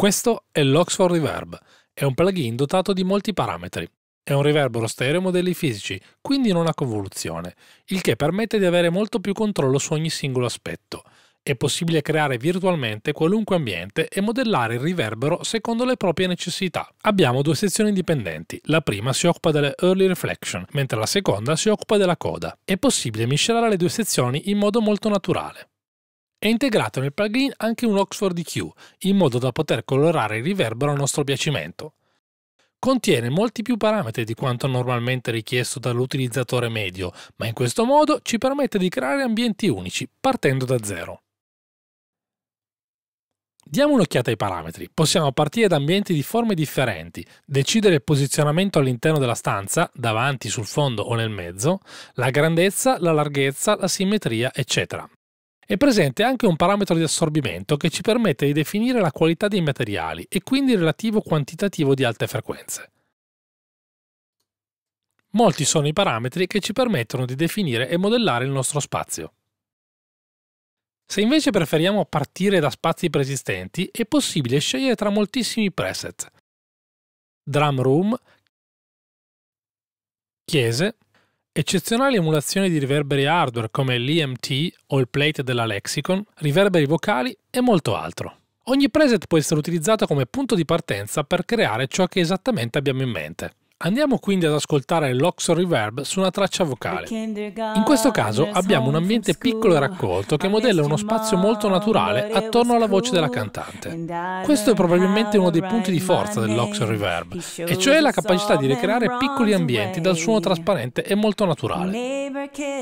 Questo è l'Oxford Reverb, è un plugin dotato di molti parametri. È un riverbero stereo modelli fisici, quindi non ha convoluzione, il che permette di avere molto più controllo su ogni singolo aspetto. È possibile creare virtualmente qualunque ambiente e modellare il riverbero secondo le proprie necessità. Abbiamo due sezioni indipendenti, la prima si occupa delle early reflection, mentre la seconda si occupa della coda. È possibile miscelare le due sezioni in modo molto naturale. È integrato nel plugin anche un Oxford EQ, in modo da poter colorare il riverbero a nostro piacimento. Contiene molti più parametri di quanto normalmente richiesto dall'utilizzatore medio, ma in questo modo ci permette di creare ambienti unici, partendo da zero. Diamo un'occhiata ai parametri. Possiamo partire da ambienti di forme differenti, decidere il posizionamento all'interno della stanza, davanti, sul fondo o nel mezzo, la grandezza, la larghezza, la simmetria, eccetera. È presente anche un parametro di assorbimento che ci permette di definire la qualità dei materiali e quindi il relativo quantitativo di alte frequenze. Molti sono i parametri che ci permettono di definire e modellare il nostro spazio. Se invece preferiamo partire da spazi preesistenti, è possibile scegliere tra moltissimi preset. Drum room, chiese, Eccezionali emulazioni di riverberi hardware come l'EMT o il plate della Lexicon, riverberi vocali e molto altro. Ogni preset può essere utilizzato come punto di partenza per creare ciò che esattamente abbiamo in mente. Andiamo quindi ad ascoltare l'Ox Reverb su una traccia vocale. In questo caso abbiamo un ambiente piccolo e raccolto che modella uno spazio molto naturale attorno alla voce della cantante. Questo è probabilmente uno dei punti di forza dell'Ox Reverb, e cioè la capacità di ricreare piccoli ambienti dal suono trasparente e molto naturale.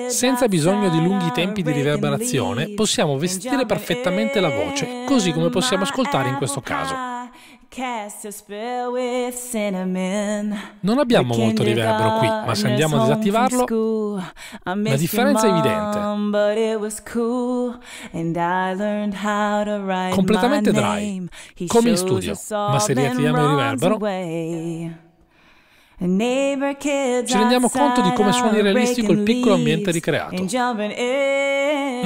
Senza bisogno di lunghi tempi di riverberazione, possiamo vestire perfettamente la voce, così come possiamo ascoltare in questo caso. Non abbiamo molto riverbero qui, ma se andiamo a disattivarlo, la differenza è evidente. Completamente dry, come in studio, ma se riattiviamo il riverbero... Ci rendiamo conto di come suoni realistico il piccolo ambiente ricreato.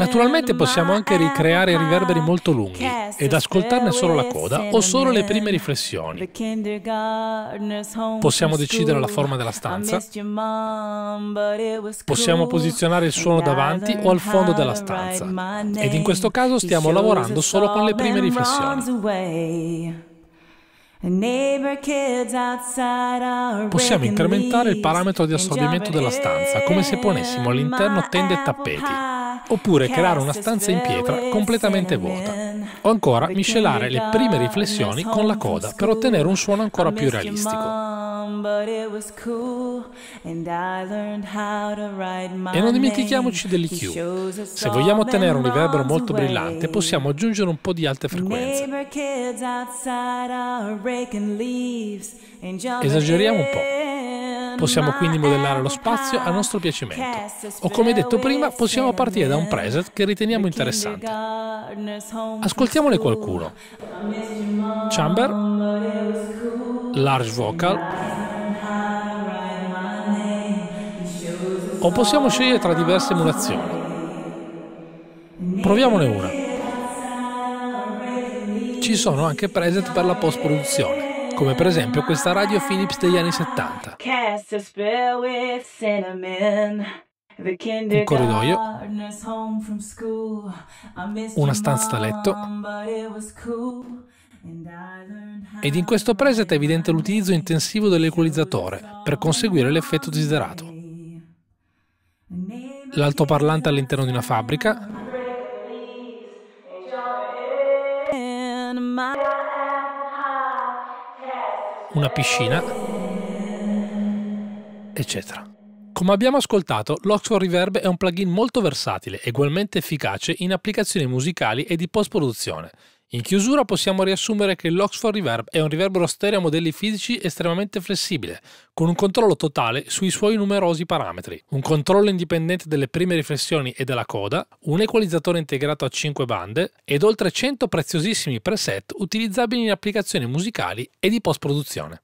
Naturalmente eh, possiamo anche ricreare ecco, riverberi molto lunghi ed ascoltarne solo la coda o solo le prime riflessioni. Possiamo decidere la forma della stanza, possiamo posizionare il suono davanti o al fondo della stanza ed in questo caso stiamo lavorando solo con le prime riflessioni. Possiamo incrementare il parametro di assorbimento della stanza, come se ponessimo all'interno tende e tappeti oppure creare una stanza in pietra completamente vuota. O ancora miscelare le prime riflessioni con la coda per ottenere un suono ancora più realistico. E non dimentichiamoci dell'IQ. Se vogliamo ottenere un riverbero molto brillante, possiamo aggiungere un po' di alte frequenze. Esageriamo un po'. Possiamo quindi modellare lo spazio a nostro piacimento. O come detto prima, possiamo partire da un preset che riteniamo interessante. Ascoltiamone qualcuno. Chamber, Large Vocal, o possiamo scegliere tra diverse emulazioni. Proviamone una. Ci sono anche preset per la post-produzione come per esempio questa radio Philips degli anni 70. Un corridoio, una stanza da letto, ed in questo preset è evidente l'utilizzo intensivo dell'equalizzatore per conseguire l'effetto desiderato. L'altoparlante all'interno di una fabbrica, una piscina, eccetera. Come abbiamo ascoltato, l'Oxford Reverb è un plugin molto versatile, e ugualmente efficace in applicazioni musicali e di post-produzione, in chiusura possiamo riassumere che l'Oxford Reverb è un riverbero stereo a modelli fisici estremamente flessibile, con un controllo totale sui suoi numerosi parametri, un controllo indipendente delle prime riflessioni e della coda, un equalizzatore integrato a 5 bande ed oltre 100 preziosissimi preset utilizzabili in applicazioni musicali e di post-produzione.